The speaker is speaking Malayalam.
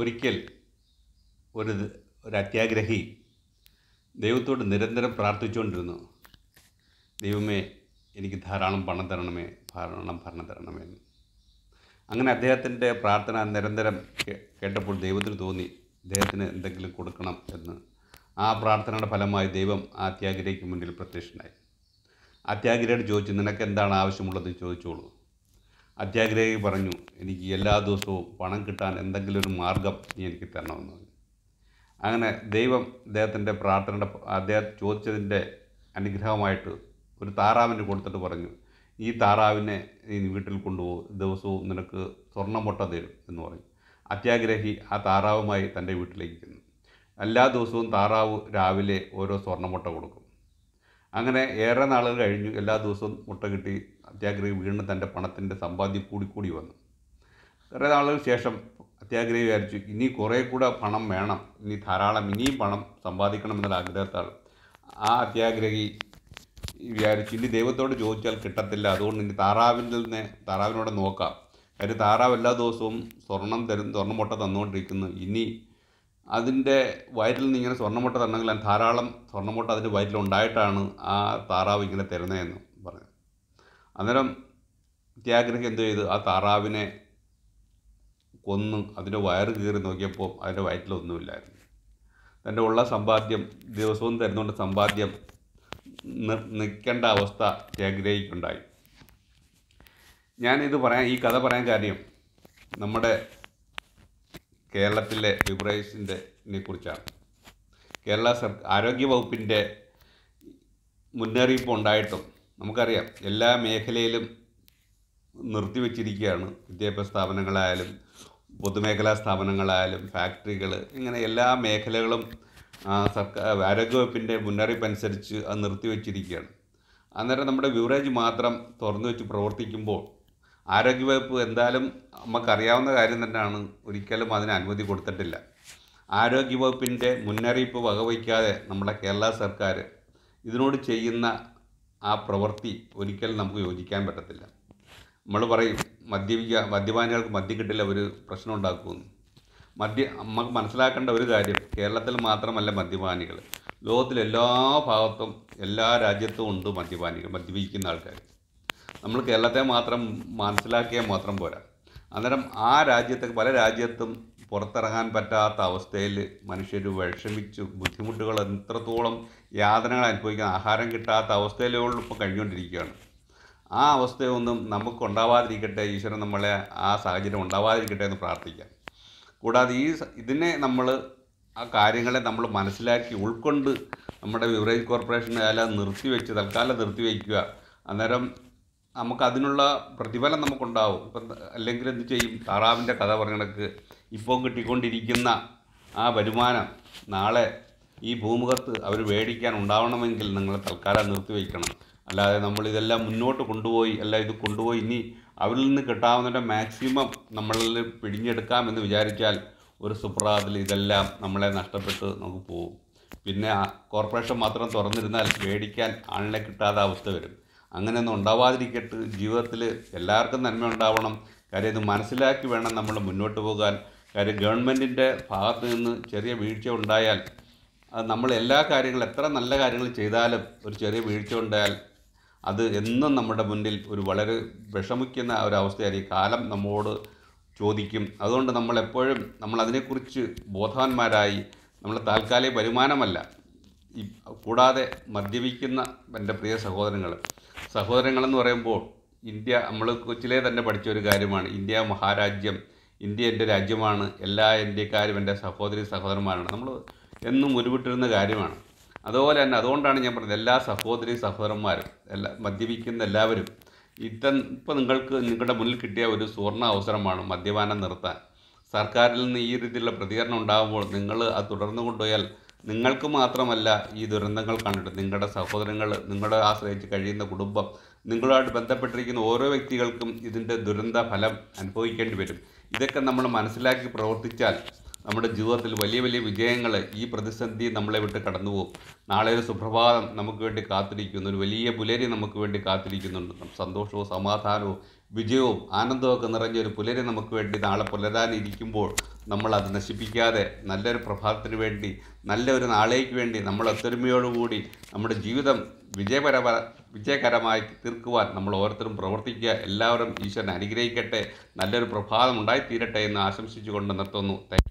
ഒരിക്കൽ ഒരു ഒരു അത്യാഗ്രഹി ദൈവത്തോട് നിരന്തരം പ്രാർത്ഥിച്ചുകൊണ്ടിരുന്നു ദൈവമേ എനിക്ക് ധാരാളം പണം തരണമേ ധാരാളം ഭരണം തരണമേ എന്ന് അങ്ങനെ അദ്ദേഹത്തിൻ്റെ പ്രാർത്ഥന നിരന്തരം കേട്ടപ്പോൾ ദൈവത്തിന് തോന്നി അദ്ദേഹത്തിന് എന്തെങ്കിലും കൊടുക്കണം എന്ന് ആ പ്രാർത്ഥനയുടെ ഫലമായി ദൈവം ആ ത്യാഗിരയ്ക്ക് മുന്നിൽ പ്രത്യക്ഷനായി ആ ത്യാഗിരയോട് ചോദിച്ചു നിനക്ക് എന്താണ് ആവശ്യമുള്ളത് ചോദിച്ചോളൂ അത്യാഗ്രഹി പറഞ്ഞു എനിക്ക് എല്ലാ ദിവസവും പണം കിട്ടാൻ എന്തെങ്കിലും ഒരു മാർഗം നീ എനിക്ക് തരണമെന്ന് പറഞ്ഞു അങ്ങനെ ദൈവം അദ്ദേഹത്തിൻ്റെ പ്രാർത്ഥനയുടെ അദ്ദേഹം ചോദിച്ചതിൻ്റെ അനുഗ്രഹമായിട്ട് ഒരു താറാവിന് കൊടുത്തിട്ട് പറഞ്ഞു ഈ താറാവിനെ നീ വീട്ടിൽ കൊണ്ടുപോകും ദിവസവും നിനക്ക് മുട്ട തരും എന്ന് പറഞ്ഞു അത്യാഗ്രഹി ആ താറാവുമായി തൻ്റെ വീട്ടിലേക്ക് ചെന്നു എല്ലാ ദിവസവും താറാവ് രാവിലെ ഓരോ സ്വർണ്ണമുട്ട കൊടുക്കും അങ്ങനെ ഏറെ നാളുകൾ കഴിഞ്ഞു എല്ലാ ദിവസവും മുട്ട കിട്ടി അത്യാഗ്രഹി വീണ്ടും തൻ്റെ പണത്തിൻ്റെ സമ്പാദ്യം കൂടിക്കൂടി വന്നു കുറേ നാളുകൾ ശേഷം അത്യാഗ്രഹി വിചാരിച്ചു ഇനി കുറേ കൂടെ പണം വേണം ഇനി ധാരാളം ഇനിയും പണം സമ്പാദിക്കണം എന്നുള്ള ആഗ്രഹത്താൽ ആ അത്യാഗ്രഹി വിചാരിച്ചു ഇനി ദൈവത്തോട് ചോദിച്ചാൽ കിട്ടത്തില്ല അതുകൊണ്ട് ഇനി താറാവിൻ്റെ നിന്ന് താറാവിനോട് നോക്കാം കാര്യം താറാവ് എല്ലാ ദിവസവും സ്വർണം തരും സ്വർണ്ണമുട്ട തന്നുകൊണ്ടിരിക്കുന്നു ഇനി അതിൻ്റെ വയറ്റിൽ നിന്ന് ഇങ്ങനെ സ്വർണ്ണമുട്ട തന്നെങ്കിൽ ധാരാളം സ്വർണ്ണമുട്ട അതിൻ്റെ വയറ്റിലുണ്ടായിട്ടാണ് ആ താറാവ് ഇങ്ങനെ തരുന്നതെന്ന് അന്നേരം ത്യാഗരക്ക് എന്ത് ചെയ്ത് ആ താറാവിനെ കൊന്ന് അതിൻ്റെ വയറ് കീറി നോക്കിയപ്പോൾ അതിൻ്റെ വയറ്റിലൊന്നുമില്ലായിരുന്നു തൻ്റെ ഉള്ള സമ്പാദ്യം ദിവസവും തരുന്നുകൊണ്ട് സമ്പാദ്യം നിൽക്കേണ്ട അവസ്ഥ ത്യാഗ്രഹിക്കുണ്ടായി ഞാനിത് പറയാൻ ഈ കഥ പറയാൻ കാര്യം നമ്മുടെ കേരളത്തിലെ ലിബറേഷൻ്റെ കുറിച്ചാണ് കേരള സർ ആരോഗ്യ വകുപ്പിൻ്റെ മുന്നറിയിപ്പ് ഉണ്ടായിട്ടും നമുക്കറിയാം എല്ലാ മേഖലയിലും നിർത്തിവെച്ചിരിക്കുകയാണ് വിദ്യാഭ്യാസ സ്ഥാപനങ്ങളായാലും പൊതുമേഖലാ സ്ഥാപനങ്ങളായാലും ഫാക്ടറികൾ ഇങ്ങനെ എല്ലാ മേഖലകളും സർക്കാർ ആരോഗ്യവകുപ്പിൻ്റെ മുന്നറിയിപ്പ് അനുസരിച്ച് അത് നിർത്തിവെച്ചിരിക്കുകയാണ് അന്നേരം നമ്മുടെ വ്യൂറേജ് മാത്രം തുറന്നു വെച്ച് പ്രവർത്തിക്കുമ്പോൾ ആരോഗ്യവകുപ്പ് എന്തായാലും നമുക്കറിയാവുന്ന കാര്യം തന്നെയാണ് ഒരിക്കലും അതിന് അനുമതി കൊടുത്തിട്ടില്ല ആരോഗ്യവകുപ്പിൻ്റെ മുന്നറിയിപ്പ് വകവയ്ക്കാതെ നമ്മുടെ കേരള സർക്കാർ ഇതിനോട് ചെയ്യുന്ന ആ പ്രവൃത്തി ഒരിക്കലും നമുക്ക് യോജിക്കാൻ പറ്റത്തില്ല നമ്മൾ പറയും മദ്യപിക്കുക മദ്യപാനികൾക്ക് മദ്യം കിട്ടില്ല ഒരു പ്രശ്നം ഉണ്ടാക്കുമെന്ന് മദ്യ നമുക്ക് മനസ്സിലാക്കേണ്ട ഒരു കാര്യം കേരളത്തിൽ മാത്രമല്ല മദ്യപാനികൾ ലോകത്തിൽ എല്ലാ ഭാഗത്തും എല്ലാ രാജ്യത്തും ഉണ്ട് മദ്യപാനികൾ മദ്യപിക്കുന്ന ആൾക്കാർ നമ്മൾ കേരളത്തെ മാത്രം മനസ്സിലാക്കിയാൽ മാത്രം പോരാ അന്നേരം ആ രാജ്യത്തെ പല രാജ്യത്തും പുറത്തിറങ്ങാൻ പറ്റാത്ത അവസ്ഥയിൽ മനുഷ്യർ വിഷമിച്ചു ബുദ്ധിമുട്ടുകൾ എത്രത്തോളം യാതനകൾ അനുഭവിക്കുന്ന ആഹാരം കിട്ടാത്ത അവസ്ഥയിലുള്ള ഇപ്പോൾ കഴിഞ്ഞുകൊണ്ടിരിക്കുകയാണ് ആ അവസ്ഥയൊന്നും നമുക്ക് ഉണ്ടാവാതിരിക്കട്ടെ ഈശ്വരൻ നമ്മളെ ആ സാഹചര്യം ഉണ്ടാവാതിരിക്കട്ടെ എന്ന് പ്രാർത്ഥിക്കാം കൂടാതെ ഈ ഇതിനെ നമ്മൾ ആ കാര്യങ്ങളെ നമ്മൾ മനസ്സിലാക്കി ഉൾക്കൊണ്ട് നമ്മുടെ വിവറേജ് കോർപ്പറേഷൻ അയാൾ നിർത്തിവെച്ച് തൽക്കാലം നിർത്തിവെക്കുക അന്നേരം നമുക്കതിനുള്ള പ്രതിഫലം നമുക്കുണ്ടാവും ഇപ്പം അല്ലെങ്കിൽ എന്ത് ചെയ്യും താറാവിൻ്റെ കഥ പറഞ്ഞിടക്ക് ഇപ്പം ഇപ്പോൾ കിട്ടിക്കൊണ്ടിരിക്കുന്ന ആ വരുമാനം നാളെ ഈ ഭൂമുഖത്ത് അവർ മേടിക്കാൻ ഉണ്ടാവണമെങ്കിൽ നിങ്ങൾ തൽക്കാലം നിർത്തിവെക്കണം അല്ലാതെ നമ്മൾ ഇതെല്ലാം മുന്നോട്ട് കൊണ്ടുപോയി അല്ല ഇത് കൊണ്ടുപോയി ഇനി അവരിൽ നിന്ന് കിട്ടാവുന്നതിൻ്റെ മാക്സിമം നമ്മളിൽ പിടിഞ്ഞെടുക്കാമെന്ന് വിചാരിച്ചാൽ ഒരു സുപ്രാതിൽ ഇതെല്ലാം നമ്മളെ നഷ്ടപ്പെട്ട് നമുക്ക് പോകും പിന്നെ കോർപ്പറേഷൻ മാത്രം തുറന്നിരുന്നാൽ മേടിക്കാൻ ആളിനെ കിട്ടാതെ അവസ്ഥ വരും അങ്ങനെയൊന്നും ഉണ്ടാവാതിരിക്കട്ടെ ജീവിതത്തിൽ എല്ലാവർക്കും നന്മ ഉണ്ടാവണം കാര്യം ഇത് മനസ്സിലാക്കി വേണം നമ്മൾ മുന്നോട്ട് പോകാൻ കാര്യം ഗവൺമെൻറ്റിൻ്റെ ഭാഗത്ത് നിന്ന് ചെറിയ വീഴ്ച ഉണ്ടായാൽ അത് നമ്മൾ എല്ലാ കാര്യങ്ങളും എത്ര നല്ല കാര്യങ്ങൾ ചെയ്താലും ഒരു ചെറിയ വീഴ്ച ഉണ്ടായാൽ അത് എന്നും നമ്മുടെ മുന്നിൽ ഒരു വളരെ വിഷമിക്കുന്ന ഒരവസ്ഥയായിരിക്കും കാലം നമ്മോട് ചോദിക്കും അതുകൊണ്ട് നമ്മളെപ്പോഴും നമ്മൾ അതിനെക്കുറിച്ച് ബോധവാന്മാരായി നമ്മൾ താൽക്കാലിക വരുമാനമല്ല ഈ കൂടാതെ മദ്യപിക്കുന്ന എൻ്റെ പ്രിയ സഹോദരങ്ങൾ സഹോദരങ്ങളെന്ന് പറയുമ്പോൾ ഇന്ത്യ നമ്മൾ കൊച്ചിലേ തന്നെ പഠിച്ച ഒരു കാര്യമാണ് ഇന്ത്യ മഹാരാജ്യം ഇന്ത്യ എൻ്റെ രാജ്യമാണ് എല്ലാ ഇന്ത്യക്കാരും എൻ്റെ സഹോദരി സഹോദരന്മാരാണ് നമ്മൾ എന്നും ഉരുവിട്ടിരുന്ന കാര്യമാണ് അതുപോലെ തന്നെ അതുകൊണ്ടാണ് ഞാൻ പറഞ്ഞത് എല്ലാ സഹോദരി സഹോദരന്മാരും എല്ലാ മദ്യപിക്കുന്ന എല്ലാവരും ഇത്ത ഇപ്പോൾ നിങ്ങൾക്ക് നിങ്ങളുടെ മുന്നിൽ കിട്ടിയ ഒരു സുവർണ അവസരമാണ് മദ്യപാനം നിർത്താൻ സർക്കാരിൽ നിന്ന് ഈ രീതിയിലുള്ള പ്രതികരണം ഉണ്ടാകുമ്പോൾ നിങ്ങൾ അത് തുടർന്നു കൊണ്ടുപോയാൽ നിങ്ങൾക്ക് മാത്രമല്ല ഈ ദുരന്തങ്ങൾ കണ്ടിട്ട് നിങ്ങളുടെ സഹോദരങ്ങൾ നിങ്ങളെ ആശ്രയിച്ച് കഴിയുന്ന കുടുംബം നിങ്ങളുമായിട്ട് ബന്ധപ്പെട്ടിരിക്കുന്ന ഓരോ വ്യക്തികൾക്കും ഇതിൻ്റെ ദുരന്ത ഫലം അനുഭവിക്കേണ്ടി വരും ഇതൊക്കെ നമ്മൾ മനസ്സിലാക്കി പ്രവർത്തിച്ചാൽ നമ്മുടെ ജീവിതത്തിൽ വലിയ വലിയ വിജയങ്ങൾ ഈ പ്രതിസന്ധി നമ്മളെ വിട്ട് കടന്നു പോകും നാളെ ഒരു സുപ്രഭാതം നമുക്ക് വേണ്ടി കാത്തിരിക്കുന്നു ഒരു വലിയ പുലരി നമുക്ക് വേണ്ടി കാത്തിരിക്കുന്നുണ്ട് സന്തോഷവും സമാധാനവും വിജയവും ആനന്ദമൊക്കെ നിറഞ്ഞ ഒരു പുലരി നമുക്ക് വേണ്ടി നാളെ പുലരാനിരിക്കുമ്പോൾ നമ്മൾ നശിപ്പിക്കാതെ നല്ലൊരു പ്രഭാതത്തിന് വേണ്ടി നല്ലൊരു നാളേക്ക് വേണ്ടി നമ്മൾ ഒത്തൊരുമയോടുകൂടി നമ്മുടെ ജീവിതം വിജയപര വിജയകരമായി തീർക്കുവാൻ നമ്മൾ ഓരോരുത്തരും പ്രവർത്തിക്കുക എല്ലാവരും ഈശ്വരനെ അനുഗ്രഹിക്കട്ടെ നല്ലൊരു പ്രഭാതം ഉണ്ടായിത്തീരട്ടെ എന്ന് ആശംസിച്ചുകൊണ്ട് നിർത്തുന്നു